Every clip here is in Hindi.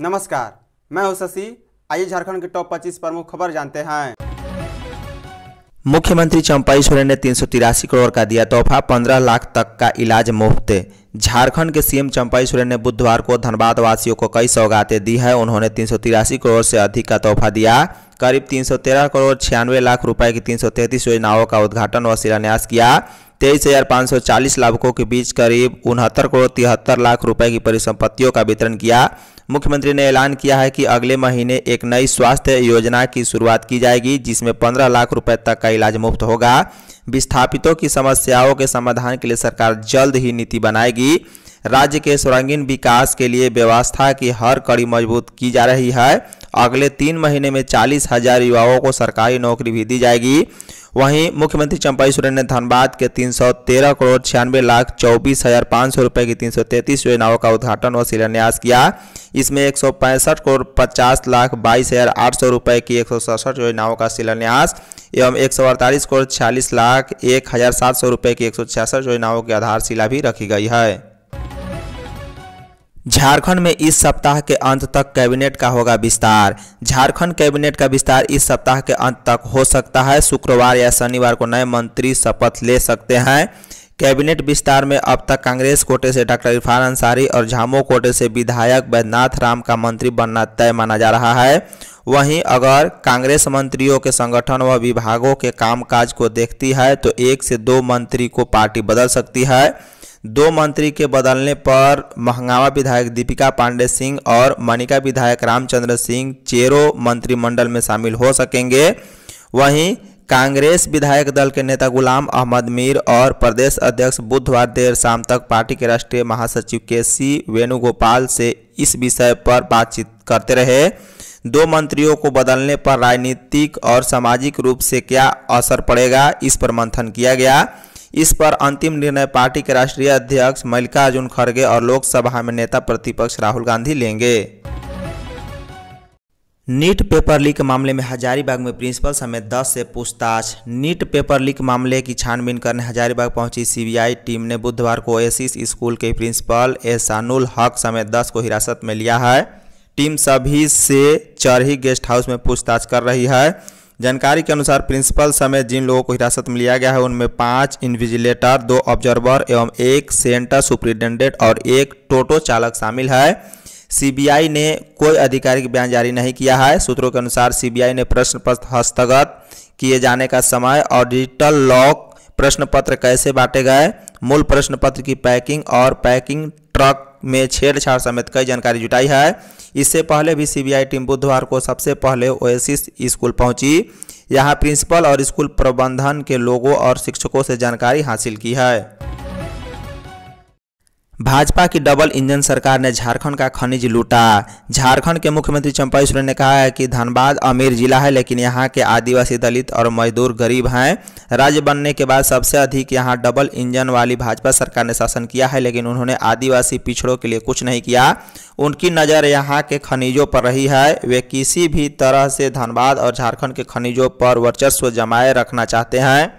नमस्कार मैं हूं शशि आइए झारखंड के टॉप 25 प्रमुख खबर जानते हैं मुख्यमंत्री चंपाई सोरेन ने तीन करोड़ का दिया तोहफा 15 लाख तक का इलाज मुफ्त झारखंड के सीएम चंपाई सोरेन ने बुधवार को धनबाद वासियों को कई सौगातें दी है उन्होंने तीन करोड़ से अधिक का तोहफा दिया करीब 313 करोड़ छियानवे लाख रुपए की 333 योजनाओं का उद्घाटन और शिलान्यास किया तेईस हजार पाँच सौ चालीस लाभुकों के बीच करीब उनहत्तर करोड़ तिहत्तर लाख रुपए की परिसंपत्तियों का वितरण किया मुख्यमंत्री ने ऐलान किया है कि अगले महीने एक नई स्वास्थ्य योजना की शुरुआत की जाएगी जिसमें पंद्रह लाख रुपए तक का इलाज मुफ्त होगा विस्थापितों की समस्याओं के समाधान के लिए सरकार जल्द ही नीति बनाएगी राज्य के सर्वांगीण विकास के लिए व्यवस्था की हर कड़ी मजबूत की जा रही है अगले तीन महीने में चालीस हजार युवाओं को सरकारी नौकरी भी दी जाएगी वहीं मुख्यमंत्री चंपाई सोरेन ने धनबाद के 313 करोड़ छियानवे लाख चौबीस हजार पाँच सौ रुपये की 333 योजनाओं का उद्घाटन और शिलान्यास किया इसमें एक करोड़ पचास लाख बाईस हजार आठ सौ रुपये की एक योजनाओं का शिलान्यास एवं एक करोड़ छियालीस लाख एक हजार सात सौ रुपये की एक योजनाओं की आधारशिला भी रखी गई है झारखंड में इस सप्ताह के अंत तक कैबिनेट का होगा विस्तार झारखंड कैबिनेट का विस्तार इस सप्ताह के अंत तक हो सकता है शुक्रवार या शनिवार को नए मंत्री शपथ ले सकते हैं कैबिनेट विस्तार में अब तक कांग्रेस कोटे से डॉक्टर इरफान अंसारी और झामो कोटे से विधायक बैद्यनाथ राम का मंत्री बनना तय माना जा रहा है वहीं अगर कांग्रेस मंत्रियों के संगठन व विभागों के कामकाज को देखती है तो एक से दो मंत्री को पार्टी बदल सकती है दो मंत्री के बदलने पर महंगावा विधायक दीपिका पांडे सिंह और मनिका विधायक रामचंद्र सिंह चेरो मंत्रिमंडल में शामिल हो सकेंगे वहीं कांग्रेस विधायक दल के नेता गुलाम अहमद मीर और प्रदेश अध्यक्ष बुधवार देर शाम तक पार्टी के राष्ट्रीय महासचिव के सी वेणुगोपाल से इस विषय पर बातचीत करते रहे दो मंत्रियों को बदलने पर राजनीतिक और सामाजिक रूप से क्या असर पड़ेगा इस पर मंथन किया गया इस पर अंतिम निर्णय पार्टी के राष्ट्रीय अध्यक्ष मल्लिकार्जुन खड़गे और लोकसभा में नेता प्रतिपक्ष राहुल गांधी लेंगे नीट पेपर लीक मामले में हजारीबाग में प्रिंसिपल समेत 10 से पूछताछ नीट पेपर लीक मामले की छानबीन करने हजारीबाग पहुंची सीबीआई टीम ने बुधवार को एसिस स्कूल के प्रिंसिपल एहसानुल हक समेत 10 को हिरासत में लिया है टीम सभी से चरही गेस्ट हाउस में पूछताछ कर रही है जानकारी के अनुसार प्रिंसिपल समेत जिन लोगों को हिरासत में लिया गया है उनमें पाँच इन्विजिलेटर दो ऑब्जर्वर एवं एक सेंटर सुप्रिंटेंडेंट और एक टोटो चालक शामिल है सीबीआई ने कोई आधिकारिक बयान जारी नहीं किया है सूत्रों के अनुसार सीबीआई ने प्रश्न पत्र हस्तगत किए जाने का समय और डिजिटल लॉक प्रश्न पत्र कैसे बांटे गए मूल प्रश्न पत्र की पैकिंग और पैकिंग ट्रक में छेड़छाड़ समेत कई जानकारी जुटाई है इससे पहले भी सीबीआई टीम बुधवार को सबसे पहले ओएसिस स्कूल पहुंची यहां प्रिंसिपल और स्कूल प्रबंधन के लोगों और शिक्षकों से जानकारी हासिल की है भाजपा की डबल इंजन सरकार ने झारखंड का खनिज लूटा झारखंड के मुख्यमंत्री चंपाई सोरेन ने कहा है कि धनबाद अमीर जिला है लेकिन यहाँ के आदिवासी दलित और मजदूर गरीब हैं राज्य बनने के बाद सबसे अधिक यहाँ डबल इंजन वाली भाजपा सरकार ने शासन किया है लेकिन उन्होंने आदिवासी पिछड़ों के लिए कुछ नहीं किया उनकी नज़र यहाँ के खनिजों पर रही है वे किसी भी तरह से धनबाद और झारखंड के खनिजों पर वर्चस्व जमाए रखना चाहते हैं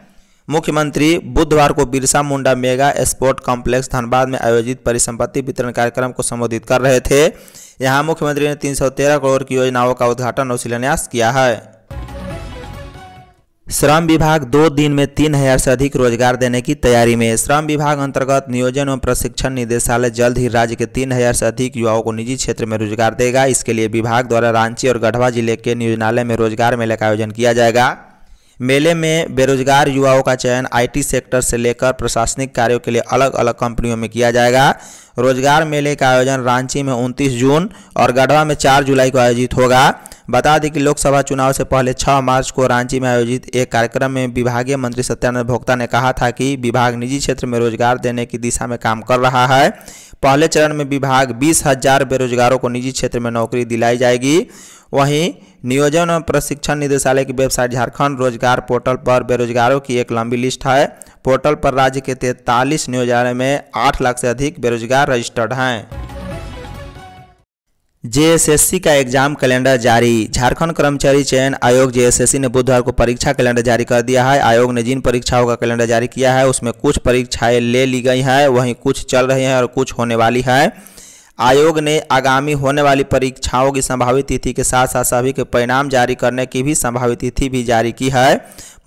मुख्यमंत्री बुधवार को Birsa Munda mega sport complex Dhanbad में आयोजित परिसंपत्ति वितरण कार्यक्रम को संबोधित कर रहे थे यहां मुख्यमंत्री ने 313 करोड़ की योजनाओं का उद्घाटन और शिलान्यास किया है श्रम विभाग दो दिन में तीन हजार से अधिक रोजगार देने की तैयारी में श्रम विभाग अंतर्गत नियोजन एवं प्रशिक्षण निदेशालय जल्द ही राज्य के तीन हजार से अधिक युवाओं को निजी क्षेत्र में रोजगार देगा इसके लिए विभाग द्वारा रांची और गढ़वा जिले के नियोजनालय में रोजगार मेले का आयोजन किया जाएगा मेले में बेरोजगार युवाओं का चयन आईटी सेक्टर से लेकर प्रशासनिक कार्यों के लिए अलग अलग कंपनियों में किया जाएगा रोजगार मेले का आयोजन रांची में 29 जून और गढ़वा में 4 जुलाई को आयोजित होगा बता दें कि लोकसभा चुनाव से पहले 6 मार्च को रांची में आयोजित एक कार्यक्रम में विभागीय मंत्री सत्यानंद भोक्ता ने कहा था कि विभाग निजी क्षेत्र में रोजगार देने की दिशा में काम कर रहा है पहले चरण में विभाग बीस हजार बेरोजगारों को निजी क्षेत्र में नौकरी दिलाई जाएगी वहीं नियोजन और प्रशिक्षण निदेशालय की वेबसाइट झारखंड रोजगार पोर्टल पर बेरोजगारों की एक लंबी लिस्ट है पोर्टल पर राज्य के तैतालीस नियोजन में आठ लाख से अधिक बेरोजगार रजिस्टर्ड हैं जेएसएससी का एग्जाम कैलेंडर जारी झारखंड कर्मचारी चयन आयोग जेएसएससी ने बुधवार को परीक्षा कैलेंडर जारी कर दिया है आयोग ने जिन परीक्षाओं का कैलेंडर जारी किया है उसमें कुछ परीक्षाएं ले ली गई हैं वहीं कुछ चल रही हैं और कुछ होने वाली है आयोग ने आगामी होने वाली परीक्षाओं की संभावित तिथि के साथ साथ सभी के परिणाम जारी करने की भी संभावित तिथि भी जारी की है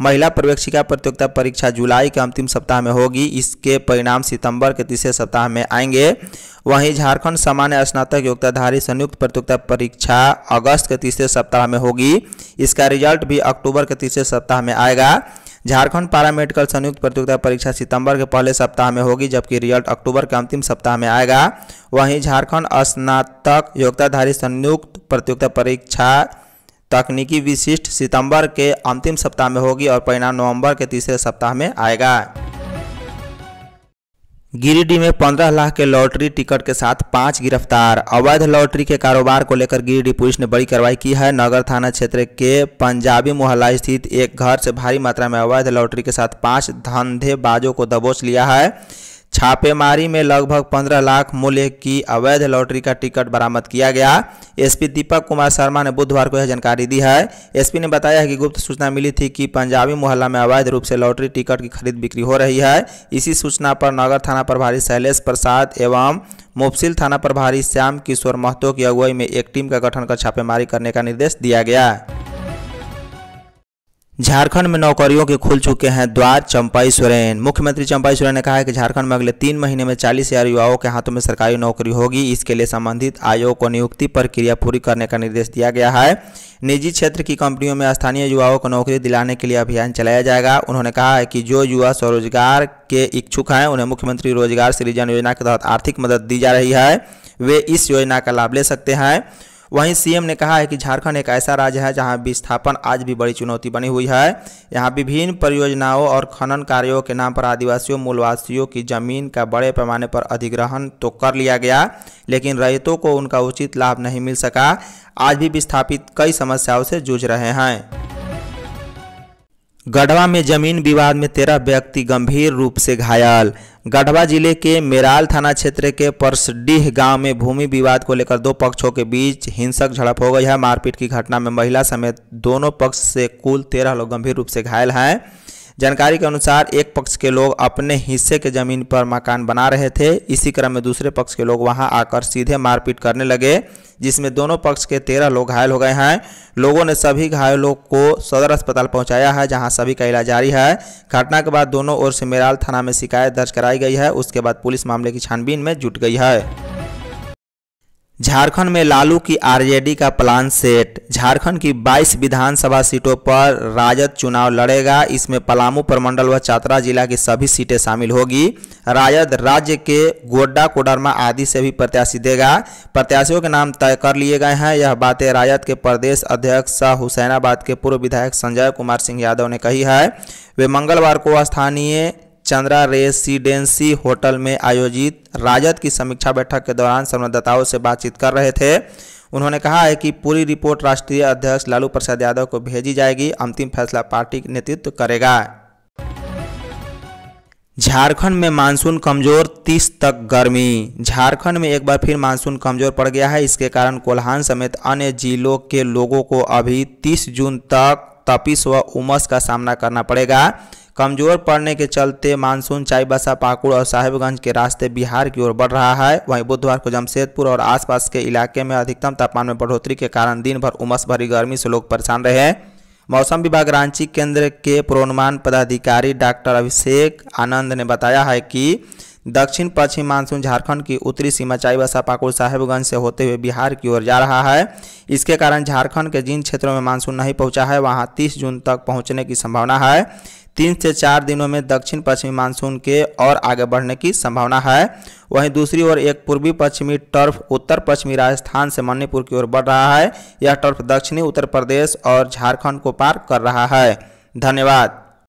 महिला प्रवेक्षिका प्रतियोगिता परीक्षा जुलाई के अंतिम सप्ताह में होगी इसके परिणाम सितंबर के तीसरे सप्ताह में आएंगे वहीं झारखंड सामान्य स्नातक योग्यताधारी संयुक्त प्रतियोगिता परीक्षा अगस्त के तीसरे सप्ताह में होगी इसका रिजल्ट भी अक्टूबर के तीसरे सप्ताह में आएगा झारखंड पारा मेडिकल संयुक्त प्रतियोगिता परीक्षा सितंबर के पहले सप्ताह में होगी जबकि रिजल्ट अक्टूबर के अंतिम सप्ताह में आएगा वहीं झारखंड स्नातक योग्यताधारी संयुक्त प्रतियोगिता परीक्षा तकनीकी विशिष्ट सितंबर के अंतिम सप्ताह में होगी और परिणाम नवंबर के तीसरे सप्ताह में आएगा गिरिडीह में पंद्रह लाख के लॉटरी टिकट के साथ पांच गिरफ्तार अवैध लॉटरी के कारोबार को लेकर गिरिडीह पुलिस ने बड़ी कार्रवाई की है नगर थाना क्षेत्र के पंजाबी मोहल्ला स्थित एक घर से भारी मात्रा में अवैध लॉटरी के साथ पांच धंधेबाजों को दबोच लिया है छापेमारी में लगभग 15 लाख मूल्य की अवैध लॉटरी का टिकट बरामद किया गया एसपी दीपक कुमार शर्मा ने बुधवार को यह जानकारी दी है एसपी ने बताया है कि गुप्त सूचना मिली थी कि पंजाबी मोहल्ला में अवैध रूप से लॉटरी टिकट की खरीद बिक्री हो रही है इसी सूचना पर नगर थाना प्रभारी शैलेश प्रसाद एवं मुफसिल थाना प्रभारी श्याम किशोर महतो की अगुवाई में एक टीम का गठन कर छापेमारी करने का निर्देश दिया गया झारखंड में नौकरियों के खुल चुके हैं द्वार चंपाई सोरेन मुख्यमंत्री चंपाई सोरेन ने कहा है कि झारखंड में अगले तीन महीने में चालीस हजार युवाओं के हाथों में सरकारी नौकरी होगी इसके लिए संबंधित आयोग को नियुक्ति प्रक्रिया पूरी करने का निर्देश दिया गया है निजी क्षेत्र की कंपनियों में स्थानीय युवाओं को नौकरी दिलाने के लिए अभियान चलाया जाएगा उन्होंने कहा है कि जो युवा स्वरोजगार के इच्छुक हैं उन्हें मुख्यमंत्री रोजगार सृजन योजना के तहत आर्थिक मदद दी जा रही है वे इस योजना का लाभ ले सकते हैं वहीं सीएम ने कहा है कि झारखंड एक ऐसा राज्य है जहां विस्थापन आज भी बड़ी चुनौती बनी हुई है यहां विभिन्न परियोजनाओं और खनन कार्यों के नाम पर आदिवासियों मूलवासियों की जमीन का बड़े पैमाने पर अधिग्रहण तो कर लिया गया लेकिन रैतों को उनका उचित लाभ नहीं मिल सका आज भी विस्थापित कई समस्याओं से जूझ रहे हैं गढ़वा में जमीन विवाद में तेरह व्यक्ति गंभीर रूप से घायल गढ़वा जिले के मेराल थाना क्षेत्र के परसडीह गांव में भूमि विवाद को लेकर दो पक्षों के बीच हिंसक झड़प हो गई है मारपीट की घटना में महिला समेत दोनों पक्ष से कुल तेरह लोग गंभीर रूप से घायल हैं जानकारी के अनुसार एक पक्ष के लोग अपने हिस्से के जमीन पर मकान बना रहे थे इसी क्रम में दूसरे पक्ष के लोग वहां आकर सीधे मारपीट करने लगे जिसमें दोनों पक्ष के तेरह लोग घायल हो गए हैं लोगों ने सभी घायलों को सदर अस्पताल पहुंचाया है जहां सभी का इलाज जारी है घटना के बाद दोनों ओर से मेराल थाना में शिकायत दर्ज कराई गई है उसके बाद पुलिस मामले की छानबीन में जुट गई है झारखंड में लालू की आरजेडी का प्लान सेट झारखंड की 22 विधानसभा सीटों पर राजद चुनाव लड़ेगा इसमें पलामू प्रमंडल व चतरा जिला की सभी सीटें शामिल होगी राजद राज्य के गोड्डा कोडरमा आदि से भी प्रत्याशी देगा प्रत्याशियों के नाम तय कर लिए गए हैं यह बातें राजद के प्रदेश अध्यक्ष शाह हुसैनाबाद के पूर्व विधायक संजय कुमार सिंह यादव ने कही है वे मंगलवार को स्थानीय चंद्रा रेसिडेंसी होटल में आयोजित राजद की समीक्षा बैठक के दौरान संवाददाताओं से बातचीत कर रहे थे उन्होंने कहा है कि पूरी रिपोर्ट राष्ट्रीय अध्यक्ष लालू प्रसाद यादव को भेजी जाएगी अंतिम फैसला पार्टी नेतृत्व करेगा झारखंड में मानसून कमजोर 30 तक गर्मी झारखंड में एक बार फिर मानसून कमजोर पड़ गया है इसके कारण कोल्हान समेत अन्य जिलों के लोगों को अभी 30 जून तक तपिस व उमस का सामना करना पड़ेगा कमजोर पड़ने के चलते मानसून चाईबसा पाकुड़ और साहिबगंज के रास्ते बिहार की ओर बढ़ रहा है वहीं बुधवार को जमशेदपुर और आसपास के इलाके में अधिकतम तापमान में बढ़ोतरी के कारण दिन भर उमस भरी गर्मी से लोग परेशान रहे हैं मौसम विभाग रांची केंद्र के पूर्वानुमान पदाधिकारी डॉक्टर अभिषेक आनंद ने बताया है कि दक्षिण पश्चिम मानसून झारखंड की उत्तरी सीमा चाईबसा पाकुड़ साहेबगंज से होते हुए बिहार की ओर जा रहा है इसके कारण झारखंड के जिन क्षेत्रों में मानसून नहीं पहुंचा है वहां 30 जून तक पहुंचने की संभावना है तीन से चार दिनों में दक्षिण पश्चिमी मानसून के और आगे बढ़ने की संभावना है वहीं दूसरी ओर एक पूर्वी पश्चिमी टर्फ उत्तर पश्चिमी राजस्थान से मणिपुर की ओर बढ़ रहा है यह टर्फ दक्षिणी उत्तर प्रदेश और झारखंड को पार कर रहा है धन्यवाद